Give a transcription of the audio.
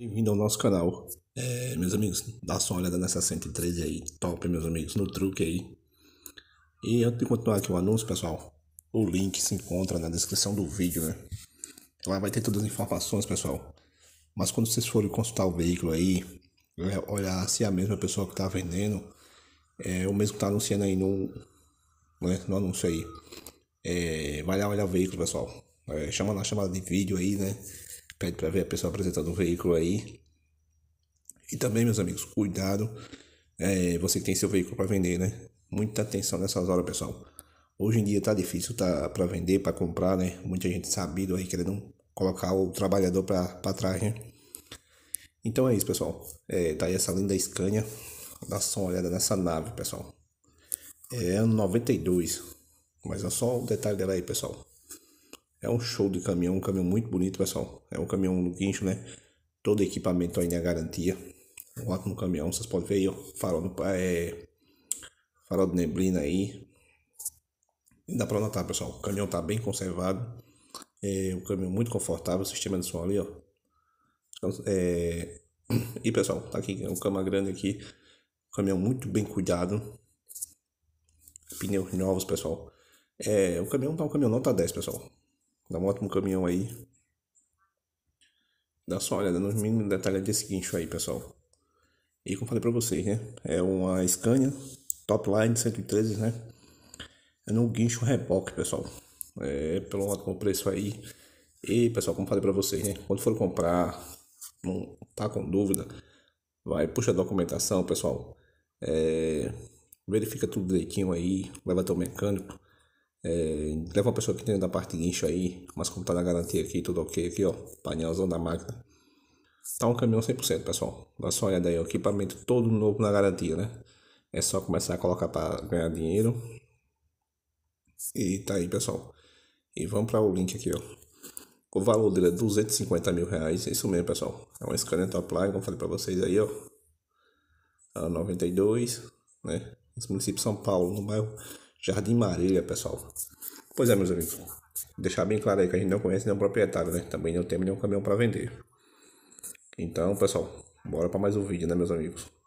Bem-vindo ao nosso canal. É, meus amigos, dá só uma olhada nessa 113 aí. Top, meus amigos, no truque aí. E antes de continuar aqui o anúncio, pessoal, o link se encontra na descrição do vídeo, né? Lá vai ter todas as informações, pessoal. Mas quando vocês forem consultar o veículo aí, é, olhar se é a mesma pessoa que está vendendo, é o mesmo que está anunciando aí no, né, no anúncio aí. É, vai lá olhar o veículo, pessoal. É, chama na chamada de vídeo aí, né? Pede para ver a pessoa apresentando o veículo aí. E também, meus amigos, cuidado. É, você que tem seu veículo para vender, né? Muita atenção nessas horas, pessoal. Hoje em dia tá difícil tá para vender, para comprar, né? Muita gente sabido aí querendo colocar o trabalhador para trás, né? Então é isso, pessoal. É, tá aí essa linda Scania. Dá só uma olhada nessa nave, pessoal. É ano 92. Mas é só o um detalhe dela aí, pessoal. É um show de caminhão, um caminhão muito bonito, pessoal. É um caminhão no guincho, né? Todo equipamento ainda é garantia. Um ótimo caminhão, vocês podem ver aí, ó. Farol, do, é, farol de neblina aí. E dá pra notar, pessoal. O caminhão tá bem conservado. É um caminhão muito confortável. O sistema de som ali, ó. Então, é... E pessoal, tá aqui é um cama grande aqui. caminhão muito bem cuidado. Pneus novos, pessoal. É, o caminhão tá um caminhão nota tá 10, pessoal. Dá um ótimo caminhão aí. Dá só uma olhada nos mínimos detalhes desse guincho aí, pessoal. E como falei pra vocês, né? É uma Scania Topline 113, né? É um guincho reboque, pessoal. É pelo ótimo preço aí. E, pessoal, como falei pra vocês, né? Quando for comprar, não tá com dúvida, vai, puxa a documentação, pessoal. É, verifica tudo direitinho aí, leva até o mecânico é, leva uma pessoa que tem da parte guincho aí, mas como tá na garantia aqui, tudo ok aqui, ó. Painelzão da máquina. Tá um caminhão 100%, pessoal. Dá só uma olhada aí, o equipamento todo novo na garantia, né? É só começar a colocar para ganhar dinheiro. E tá aí, pessoal. E vamos para o link aqui, ó. O valor dele é 250 mil reais, é isso mesmo, pessoal. É uma Scania Top Line, como falei para vocês aí, ó. A 92, né? Esse município de São Paulo, no bairro Jardim Marília, pessoal. Pois é, meus amigos. deixar bem claro aí que a gente não conhece nenhum proprietário, né? Também não temos nenhum caminhão para vender. Então, pessoal, bora para mais um vídeo, né, meus amigos?